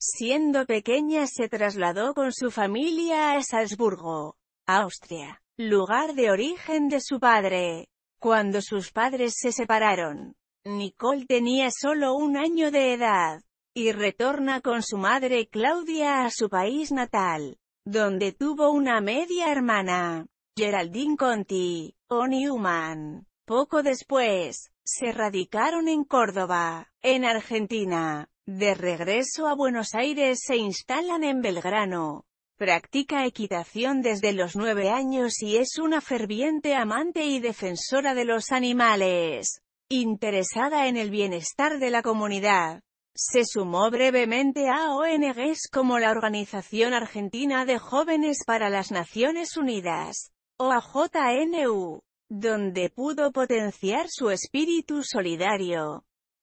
Siendo pequeña se trasladó con su familia a Salzburgo, Austria, lugar de origen de su padre. Cuando sus padres se separaron, Nicole tenía solo un año de edad, y retorna con su madre Claudia a su país natal, donde tuvo una media hermana, Geraldine Conti, o Newman. Poco después, se radicaron en Córdoba, en Argentina. De regreso a Buenos Aires se instalan en Belgrano. Practica equitación desde los nueve años y es una ferviente amante y defensora de los animales. Interesada en el bienestar de la comunidad. Se sumó brevemente a ONGs como la Organización Argentina de Jóvenes para las Naciones Unidas, o a donde pudo potenciar su espíritu solidario.